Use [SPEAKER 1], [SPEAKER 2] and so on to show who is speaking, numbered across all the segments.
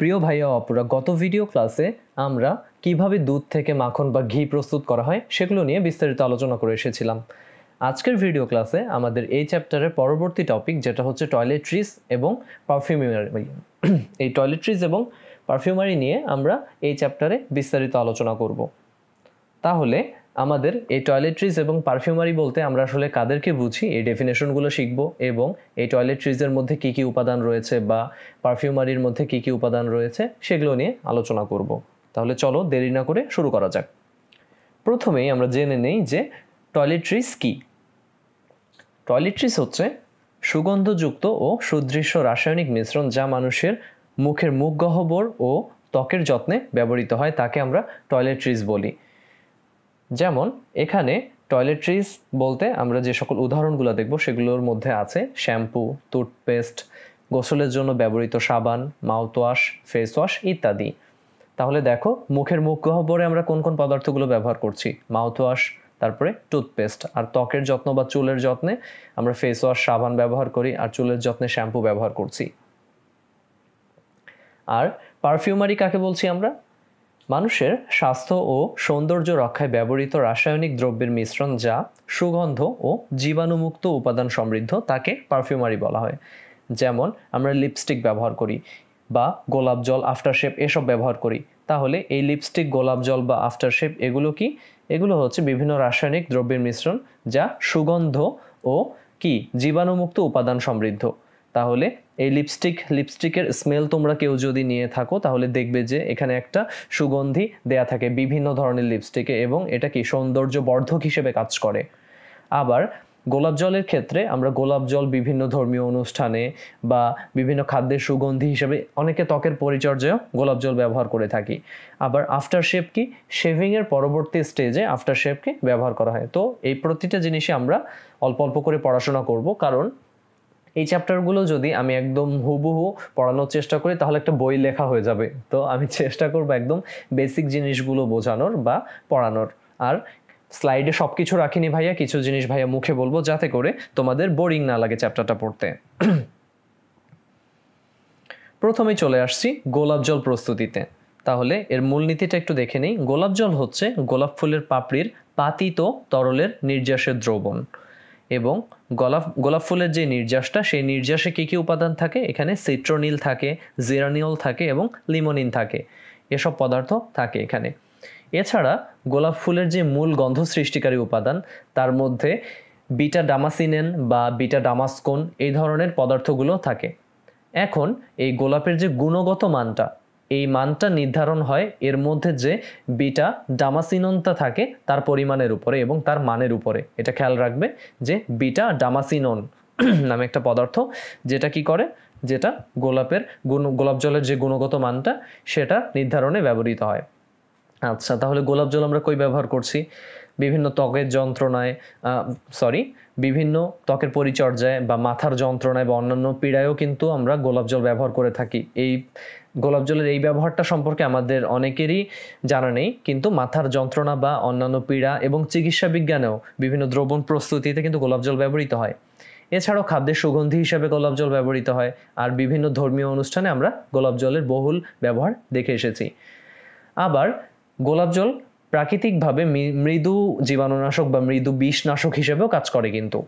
[SPEAKER 1] প্রিয় ভাইয়া অপরা গত ভিডিও ক্লাসে আমরা কিভাবে দুধ থেকে মাখন বা ঘি প্রস্তুত করা হয় সেগুলো নিয়ে বিস্তারিত আলোচনা করে এসেছিলাম আজকের ভিডিও ক্লাসে আমাদের এই চ্যাপ্টারের পরবর্তী টপিক যেটা হচ্ছে টয়লেট্রিস এবং পারফিউমারি এই টয়লেট্রিস এবং পারফিউমারি নিয়ে আমরা এই চ্যাপ্টারে বিস্তারিত আলোচনা করব তাহলে আমাদের এই টয়লেট্রিজ এবং পারফিউমারি বলতে আমরা আসলে কাদেরকে বুঝি এই ডেফিনেশনগুলো শিখব এবং এই টয়লেট্রিজের মধ্যে কি কি উপাদান রয়েছে বা পারফিউমারির মধ্যে কি কি উপাদান রয়েছে সেগুলো নিয়ে আলোচনা করব তাহলে চলো দেরি না করে শুরু করা যাক প্রথমেই আমরা জেনে নেই যে টয়লেট্রিজ কী টয়লেট্রিজ হচ্ছে সুগন্ধযুক্ত ও সুদৃশ্য রাসায়নিক মিশ্রণ যা মানুষের মুখের মুখ গহ্বর ও ত্বকের যত্নে ব্যবহৃত হয় তাকে আমরা টয়লেট্রিজ বলি যেমন এখানে টয়লেট্রিজ বলতে আমরা যে সকল উদাহরণগুলো দেখব সেগুলোর মধ্যে আছে শ্যাম্পু টুথপেস্ট গোসলের জন্য ব্যবহৃত সাবান মাউথওয়াশ ফেস ওয়াশ ইত্যাদি তাহলে দেখো মুখের মুখ গহ্বরে আমরা কোন কোন পদার্থগুলো ব্যবহার করছি মাউথওয়াশ তারপরে টুথপেস্ট আর ত্বকের যত্ন বা চুলের যত্নে আমরা ফেস ওয়াশ সাবান ব্যবহার করি আর চুলের যত্নে শ্যাম্পু ব্যবহার করছি আর পারফিউমারি কাকে বলছি আমরা মানুষের স্বাস্থ্য ও সৌন্দর্য রক্ষায় ব্যবহৃত রাসায়নিক দ্রব্যের মিশ্রণ যা সুগন্ধ ও জীবাণুমুক্ত উপাদান সমৃদ্ধ তাকে পারফিউমারি বলা হয় যেমন আমরা লিপস্টিক ব্যবহার করি বা গোলাপ জল আফটারশেপ এসব ব্যবহার করি তাহলে এই লিপস্টিক গোলাপ জল বা আফটারশেপ এগুলো কি এগুলো হচ্ছে বিভিন্ন রাসায়নিক দ্রব্যের মিশ্রণ যা সুগন্ধ ও কি জীবাণুমুক্ত উপাদান সমৃদ্ধ তাহলে এই লিপস্টিক লিপস্টিকের স্মেল তোমরা কেউ যদি নিয়ে থাকো তাহলে দেখবে যে এখানে একটা সুগন্ধি দেয়া থাকে বিভিন্ন ধরনের লিপস্টিকে এবং এটা কি সৌন্দর্য বর্ধক হিসেবে কাজ করে আবার গোলাপ জলের ক্ষেত্রে আমরা গোলাপ জল বিভিন্ন ধর্মীয় অনুষ্ঠানে বা বিভিন্ন খাদ্যের সুগন্ধি হিসেবে অনেকে ত্বকের পরিচর্যায় গোলাপ জল ব্যবহার করে থাকি আবার আফটার শেপ কি শেভিংয়ের পরবর্তী স্টেজে আফটার শেপকে ব্যবহার করা হয় তো এই প্রতিটা জিনিসে আমরা অল্প অল্প করে পড়াশোনা করব কারণ এই চ্যাপ্টারগুলো যদি আমি একদম হুবহু পড়ানোর চেষ্টা করি তাহলে একটা বই লেখা হয়ে যাবে তো আমি চেষ্টা করবো একদম বেসিক জিনিসগুলো বোঝানোর বা পড়ানোর আর স্লাইডে সব কিছু রাখিনি ভাইয়া কিছু জিনিস ভাইয়া মুখে বলবো যাতে করে তোমাদের বোরিং না লাগে চ্যাপ্টারটা পড়তে প্রথমে চলে আসছি গোলাপ জল প্রস্তুতিতে তাহলে এর মূলনীতিটা একটু দেখে নিই গোলাপ জল হচ্ছে গোলাপ ফুলের পাপড়ির পাতিত তরলের নির্যাসের দ্রবণ এবং গোলাপ গোলাপ ফুলের যে নির্যাসটা সেই নির্যাসে কী কী উপাদান থাকে এখানে সিট্রোনিল থাকে জেরানিওল থাকে এবং লিমোনিন থাকে এসব পদার্থ থাকে এখানে এছাড়া গোলাপ ফুলের যে মূল গন্ধ সৃষ্টিকারী উপাদান তার মধ্যে বিটা ডামাসিনেন বা বিটা ডামাসকোন এই ধরনের পদার্থগুলো থাকে এখন এই গোলাপের যে গুণগত মানটা এই মানটা নির্ধারণ হয় এর মধ্যে যে বিটা ডামাসিননটা থাকে তার পরিমাণের উপরে এবং তার মানের উপরে এটা খেয়াল রাখবে যে বিটা ডামাসিনন নামে একটা পদার্থ যেটা কি করে যেটা গোলাপের গুণ গোলাপ জলের যে গুণগত মানটা সেটা নির্ধারণে ব্যবহৃত হয় আচ্ছা তাহলে গোলাপ জল আমরা কই ব্যবহার করছি বিভিন্ন ত্বকের যন্ত্রণায় সরি বিভিন্ন ত্বকের পরিচর্যায় বা মাথার যন্ত্রণায় বা অন্যান্য পীড়ায়ও কিন্তু আমরা গোলাপ জল ব্যবহার করে থাকি এই গোলাপ জলের এই ব্যবহারটা সম্পর্কে আমাদের অনেকেরই জানা নেই কিন্তু মাথার যন্ত্রণা বা অন্যান্য পীড়া এবং চিকিৎসা বিজ্ঞানেও বিভিন্ন দ্রবণ প্রস্তুতিতে কিন্তু গোলাপ জল ব্যবহৃত হয় এছাড়াও খাদ্যের সুগন্ধি হিসাবে গোলাপ জল ব্যবহৃত হয় আর বিভিন্ন ধর্মীয় অনুষ্ঠানে আমরা গোলাপ জলের বহুল ব্যবহার দেখে এসেছি আবার গোলাপ জল প্রাকৃতিকভাবে মৃদু জীবাণুনাশক বা মৃদু বিষনাশক হিসেবেও কাজ করে কিন্তু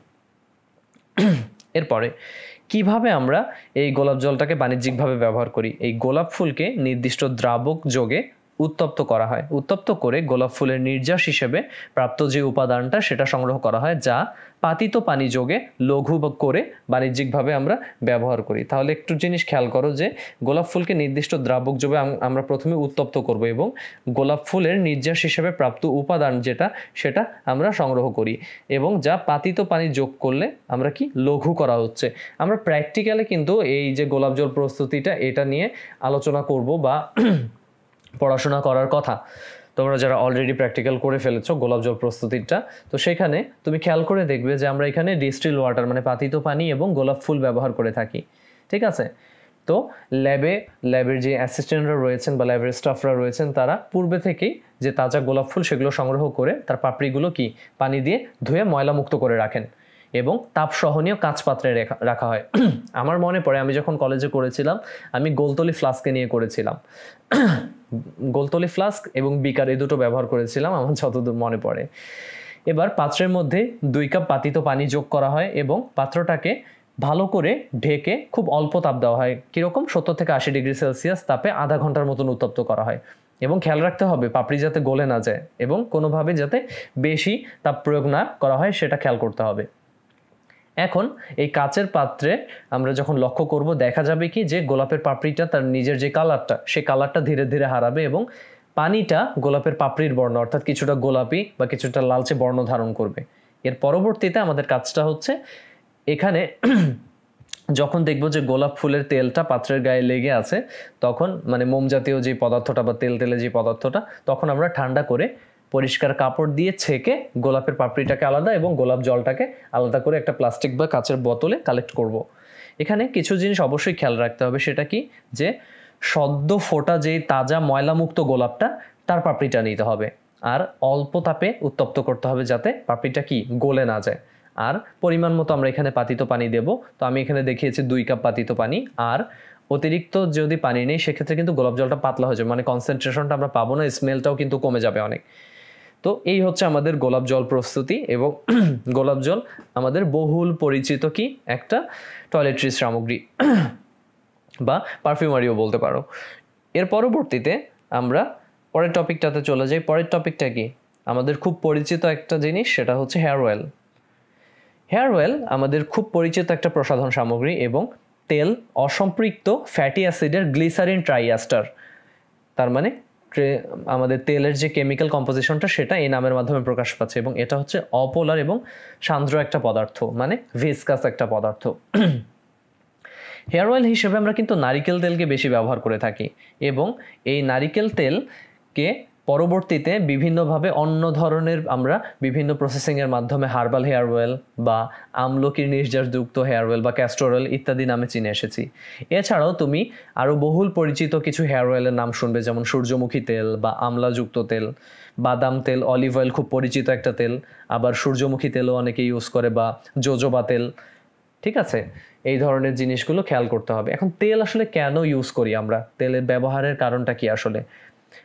[SPEAKER 1] এরপরে কিভাবে আমরা এই গোলাপ জলটাকে বাণিজ্যিকভাবে ব্যবহার করি এই গোলাপ ফুলকে নির্দিষ্ট দ্রাবক যোগে উত্তপ্ত করা হয় উত্তপ্ত করে গোলাপ ফুলের নির্যাস হিসেবে প্রাপ্ত যে উপাদানটা সেটা সংগ্রহ করা হয় যা পাতিত পানি যোগে লঘু করে বাণিজ্যিকভাবে আমরা ব্যবহার করি তাহলে একটু জিনিস খেয়াল করো যে গোলাপ ফুলকে নির্দিষ্ট দ্রাবক যোগে আমরা প্রথমে উত্তপ্ত করব এবং গোলাপ ফুলের নির্যাস হিসেবে প্রাপ্ত উপাদান যেটা সেটা আমরা সংগ্রহ করি এবং যা পাতিত পানি যোগ করলে আমরা কি লঘু করা হচ্ছে আমরা প্র্যাকটিক্যালে কিন্তু এই যে গোলাপ জল প্রস্তুতিটা এটা নিয়ে আলোচনা করব বা পড়াশোনা করার কথা তোমরা যারা অলরেডি প্র্যাকটিক্যাল করে ফেলেছো গোলাপ জল প্রস্তুতিটা তো সেখানে তুমি খেয়াল করে দেখবে যে আমরা এখানে ডিস্টিল ওয়াটার মানে পাতিত পানি এবং গোলাপ ফুল ব্যবহার করে থাকি ঠিক আছে তো ল্যাবে ল্যাবের যে অ্যাসিস্ট্যান্টরা রয়েছেন বা ল্যাবের স্টাফরা রয়েছেন তারা পূর্বে থেকেই যে তাজা গোলাপ ফুল সেগুলো সংগ্রহ করে তার পাপড়িগুলো কি পানি দিয়ে ধুয়ে ময়লামুক্ত করে রাখেন এবং তাপ সহনীয় কাঁচপাত্রে রাখা হয় আমার মনে পড়ে আমি যখন কলেজে করেছিলাম আমি গোলতলি ফ্লাস্কে নিয়ে করেছিলাম গোলতলি ফ্লাস্ক এবং বিকার এই দুটো ব্যবহার করেছিলাম আমার যতদূর মনে পড়ে এবার পাত্রের মধ্যে দুই কাপ পাতিত পানি যোগ করা হয় এবং পাত্রটাকে ভালো করে ঢেকে খুব অল্প তাপ দেওয়া হয় কীরকম সত্তর থেকে আশি ডিগ্রি সেলসিয়াস তাপে আধা ঘন্টার মতন উত্তপ্ত করা হয় এবং খেয়াল রাখতে হবে পাপড়ি যাতে গলে না যায় এবং কোনোভাবে যাতে বেশি তাপ প্রয়োগ না করা হয় সেটা খেয়াল করতে হবে এখন এই কাচের পাত্রে আমরা যখন লক্ষ্য করব দেখা যাবে কি যে গোলাপের পাপড়িটা তার নিজের যে কালারটা সেই কালারটা ধীরে ধীরে হারাবে এবং পানিটা গোলাপের পাপড়ির বর্ণ অর্থাৎ কিছুটা গোলাপি বা কিছুটা লালচে বর্ণ ধারণ করবে এর পরবর্তীতে আমাদের কাজটা হচ্ছে এখানে যখন দেখব যে গোলাপ ফুলের তেলটা পাত্রের গায়ে লেগে আছে তখন মানে মোম জাতীয় যে পদার্থটা বা তেল তেলে যে পদার্থটা তখন আমরা ঠান্ডা করে পরিষ্কার কাপড় দিয়ে ছেঁকে গোলাপের পাপড়িটাকে আলাদা এবং গোলাপ জলটাকে আলাদা করে একটা প্লাস্টিক বা কাঁচের বোতলে কালেক্ট করব। এখানে কিছু জিনিস অবশ্যই খেয়াল রাখতে হবে সেটা কি যে সদ্য ফোটা যেই তাজা ময়লামুক্ত গোলাপটা তার পাপড়িটা নিতে হবে আর অল্প তাপে উত্তপ্ত করতে হবে যাতে পাপড়িটা কি গলে না যায় আর পরিমাণ মতো আমরা এখানে পাতিত পানি দেব তো আমি এখানে দেখিয়েছি দুই কাপ পাতিত পানি আর অতিরিক্ত যদি পানি নেই সেক্ষেত্রে কিন্তু গোলাপ জলটা পাতলা হয়ে যাবে মানে কনসেন্ট্রেশনটা আমরা পাবো না স্মেলটাও কিন্তু কমে যাবে অনেক তো এই হচ্ছে আমাদের গোলাপ জল প্রস্তুতি এবং গোলাপ জল আমাদের বহুল পরিচিত কি একটা টয়লেট্রি সামগ্রী বা পারফিউমারিও বলতে পারো এর পরবর্তীতে আমরা পরের টপিকটাতে চলে যাই পরের টপিকটা কি আমাদের খুব পরিচিত একটা জিনিস সেটা হচ্ছে হেয়ার অয়েল হেয়ার অয়েল আমাদের খুব পরিচিত একটা প্রসাধন সামগ্রী এবং তেল অসম্পৃক্ত ফ্যাটি অ্যাসিডের গ্লিসারিন ট্রাইয়াস্টার তার মানে ক্ষেত্রে আমাদের তেলের যে কেমিক্যাল কম্পোজিশনটা সেটা এই নামের মাধ্যমে প্রকাশ পাচ্ছে এবং এটা হচ্ছে অপোলার এবং সান্দ্র একটা পদার্থ মানে ভেসকাস একটা পদার্থ হেয়ার অয়েল হিসেবে আমরা কিন্তু নারিকেল তেলকে বেশি ব্যবহার করে থাকি এবং এই নারিকেল তেলকে পরবর্তীতে বিভিন্নভাবে অন্য ধরনের আমরা বিভিন্ন প্রসেসিংয়ের মাধ্যমে হার্বাল হেয়ার অয়েল বা আমলকির নির্যাসযুক্ত হেয়ার অয়েল বা অয়েল ইত্যাদি নামে চিনে এসেছি এছাড়াও তুমি আরও বহুল পরিচিত কিছু হেয়ার অয়েলের নাম শুনবে যেমন সূর্যমুখী তেল বা আমলাযুক্ত তেল বাদাম তেল অলিভ অয়েল খুব পরিচিত একটা তেল আবার সূর্যমুখী তেলও অনেকে ইউজ করে বা জোজোবা তেল ঠিক আছে এই ধরনের জিনিসগুলো খেয়াল করতে হবে এখন তেল আসলে কেন ইউজ করি আমরা তেলের ব্যবহারের কারণটা কি আসলে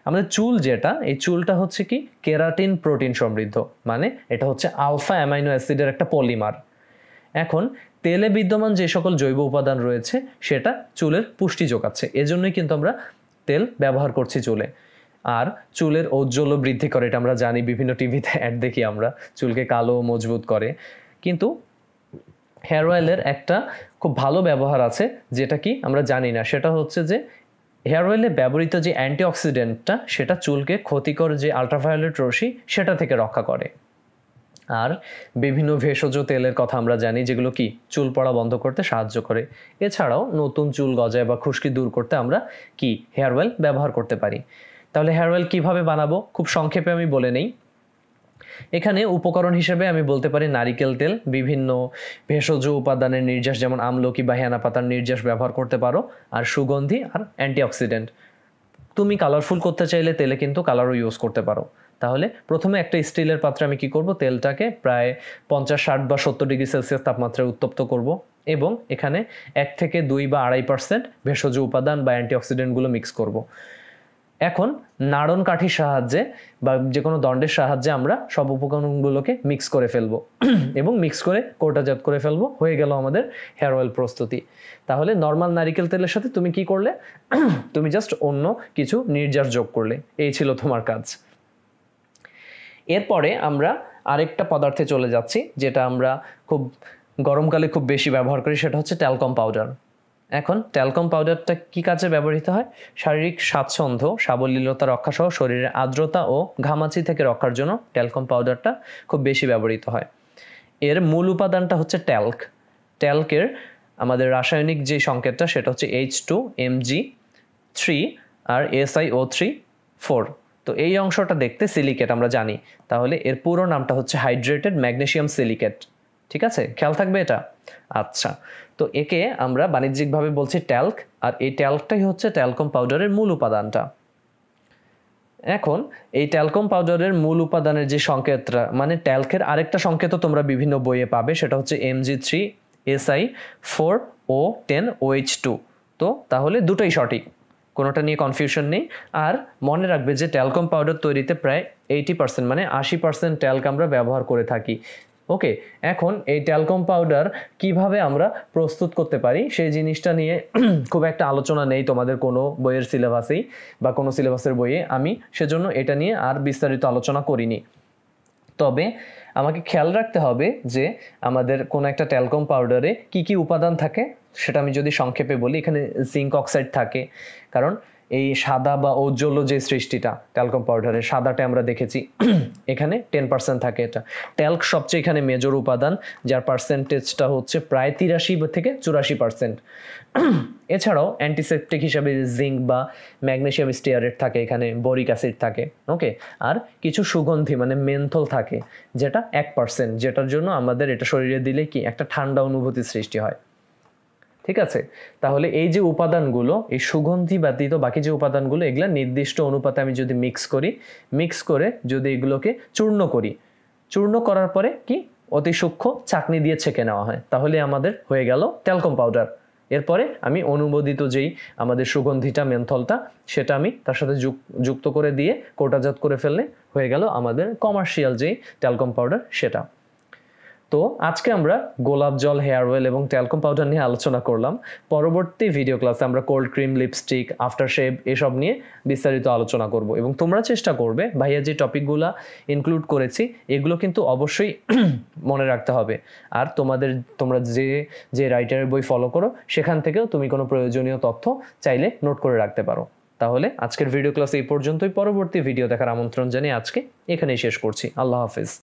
[SPEAKER 1] আমাদের চুল যেটা এই চুলটা হচ্ছে কি কেরাটিন প্রোটিন সমৃদ্ধ মানে এটা হচ্ছে আলফা অ্যামাইনো অ্যাসিডের একটা পলিমার এখন তেলে বিদ্যমান যে সকল জৈব উপাদান রয়েছে সেটা চুলের পুষ্টি যোগাচ্ছে এজন্যই কিন্তু আমরা তেল ব্যবহার করছি চুলে আর চুলের ঔজ্জ্বল্য বৃদ্ধি করে এটা আমরা জানি বিভিন্ন টিভিতে অ্যাড দেখি আমরা চুলকে কালো মজবুত করে কিন্তু হেয়ার অয়েলের একটা খুব ভালো ব্যবহার আছে যেটা কি আমরা জানি না সেটা হচ্ছে যে হেয়ার অয়েলে ব্যবহৃত যে অ্যান্টি অক্সিডেন্টটা সেটা চুলকে ক্ষতিকর যে আলট্রাভায়োলেট রশ্মি সেটা থেকে রক্ষা করে আর বিভিন্ন ভেষজ তেলের কথা আমরা জানি যেগুলো কি চুল পড়া বন্ধ করতে সাহায্য করে এছাড়াও নতুন চুল গজায় বা খুশকি দূর করতে আমরা কি হেয়ার অয়েল ব্যবহার করতে পারি তাহলে হেয়ার অয়েল কীভাবে বানাবো খুব সংক্ষেপে আমি বলে নেই এখানে উপকরণ হিসেবে আমি বলতে পারি নারিকেল তেল বিভিন্ন ভেষজ উপাদানের নির্যাস যেমন আমলকি বা হেনা পাতার নির্যাস ব্যবহার করতে পারো আর সুগন্ধি আর অ্যান্টিঅক্সিডেন্ট তুমি কালারফুল করতে চাইলে তেলে কিন্তু কালারও ইউজ করতে পারো তাহলে প্রথমে একটা স্টিলের পাত্রে আমি কি করব তেলটাকে প্রায় পঞ্চাশ ষাট বা সত্তর ডিগ্রি সেলসিয়াস তাপমাত্রায় উত্তপ্ত করব এবং এখানে এক থেকে দুই বা আড়াই পার্সেন্ট ভেষজ উপাদান বা অ্যান্টিঅক্সিডেন্টগুলো মিক্স করব এখন নাড়ন কাঠির সাহায্যে বা যে কোনো দণ্ডের সাহায্যে আমরা সব উপকরণগুলোকে মিক্স করে ফেলব এবং মিক্স করে কোটাজাত করে ফেলব হয়ে গেল আমাদের হেয়ার অয়েল প্রস্তুতি তাহলে নর্মাল নারিকেল তেলের সাথে তুমি কি করলে তুমি জাস্ট অন্য কিছু নির্যাস যোগ করলে এই ছিল তোমার কাজ এরপরে আমরা আরেকটা পদার্থে চলে যাচ্ছি যেটা আমরা খুব গরমকালে খুব বেশি ব্যবহার করি সেটা হচ্ছে ট্যালকম পাউডার এখন ট্যালকম পাউডারটা কি কাজে ব্যবহৃত হয় শারীরিক স্বাচ্ছন্দ্য সাবলীলতা রক্ষা সহ শরীরের আর্দ্রতা ও ঘামাচি থেকে রক্ষার জন্য ট্যালকম পাউডারটা খুব বেশি ব্যবহৃত হয় এর মূল উপাদানটা হচ্ছে ট্যালক ট্যালকের আমাদের রাসায়নিক যে সংকেতটা সেটা হচ্ছে H two M G three আর এসআই ও থ্রি ফোর তো এই অংশটা দেখতে সিলিকেট আমরা জানি তাহলে এর পুরো নামটা হচ্ছে হাইড্রেটেড ম্যাগনেশিয়াম সিলিকেট ঠিক আছে খেয়াল থাকবে এটা আচ্ছা তো একে আমরা বাণিজ্যিকভাবে বলছি ট্যাল্ক আর এই ট্যাল্কটাই হচ্ছে ট্যালকম পাউডারের মূল উপাদানটা এখন এই ট্যালকম পাউডারের মূল উপাদানের যে সংকেতটা মানে ট্যালকের আরেকটা সংকেত তোমরা বিভিন্ন বইয়ে পাবে সেটা হচ্ছে M G three Si four O ten O H two তো তাহলে দুটোই সঠিক কোনোটা নিয়ে কনফিউশন নেই আর মনে রাখবে যে ট্যালকম পাউডার তৈরিতে প্রায় এইটি পার্সেন্ট মানে আশি পার্সেন্ট ট্যালক আমরা ব্যবহার করে থাকি ওকে এখন এই ট্যালকম পাউডার কিভাবে আমরা প্রস্তুত করতে পারি সেই জিনিসটা নিয়ে খুব একটা আলোচনা নেই তোমাদের কোনো বইয়ের সিলেবাসেই বা কোনো সিলেবাসের বইয়ে আমি সেজন্য এটা নিয়ে আর বিস্তারিত আলোচনা করিনি তবে আমাকে খেয়াল রাখতে হবে যে আমাদের কোনো একটা ট্যালকম পাউডারে কি কি উপাদান থাকে সেটা আমি যদি সংক্ষেপে বলি এখানে জিঙ্ক অক্সাইড থাকে কারণ এই সাদা বা ঔজ্জ্বল্য যে সৃষ্টিটা ট্যালকম পাউডারের সাদাটা আমরা দেখেছি এখানে টেন পার্সেন্ট থাকে এটা ট্যালক সবচেয়ে এখানে মেজর উপাদান যার পার্সেন্টেজটা হচ্ছে প্রায় তিরাশি থেকে চুরাশি পার্সেন্ট এছাড়াও অ্যান্টিসেপটিক হিসাবে জিঙ্ক বা ম্যাগনেশিয়াম স্টিয়ারেট থাকে এখানে বরিক অ্যাসিড থাকে ওকে আর কিছু সুগন্ধি মানে মেন্থল থাকে যেটা এক পার্সেন্ট যেটার জন্য আমাদের এটা শরীরে দিলে কি একটা ঠান্ডা অনুভূতি সৃষ্টি হয় ঠিক আছে তাহলে এই যে উপাদানগুলো এই সুগন্ধি ব্যতীত বাকি যে উপাদানগুলো এগুলো নির্দিষ্ট অনুপাতে আমি যদি মিক্স করি মিক্স করে যদি এগুলোকে চূর্ণ করি চূর্ণ করার পরে কি অতি সূক্ষ্ম চাকনি দিয়ে ছেঁকে নেওয়া হয় তাহলে আমাদের হয়ে গেল ক্যালকম পাউডার এরপরে আমি অনুমোদিত যেই আমাদের সুগন্ধিটা মেন্থলটা সেটা আমি তার সাথে যুক্ত করে দিয়ে কোটাজাত করে ফেললে হয়ে গেল আমাদের কমার্শিয়াল যেই ট্যালকম পাউডার সেটা তো আজকে আমরা গোলাপ জল হেয়ার অয়েল এবং ট্যালকম পাউডার নিয়ে আলোচনা করলাম পরবর্তী ভিডিও ক্লাসে আমরা cold cream lipstick after shave এসব নিয়ে বিস্তারিত আলোচনা করব এবং তোমরা চেষ্টা করবে ভাইয়া যে টপিকগুলো ইনক্লুড করেছি এগুলো কিন্তু অবশ্যই মনে রাখতে হবে আর তোমাদের তোমরা যে যে রাইটারের বই ফলো করো সেখান থেকেও তুমি কোনো প্রয়োজনীয় তথ্য চাইলে নোট করে রাখতে পারো তাহলে আজকের ভিডিও ক্লাস এই পর্যন্তই পরবর্তী ভিডিও দেখার আমন্ত্রণ জানিয়ে আজকে এখানেই শেষ করছি আল্লাহ হাফিজ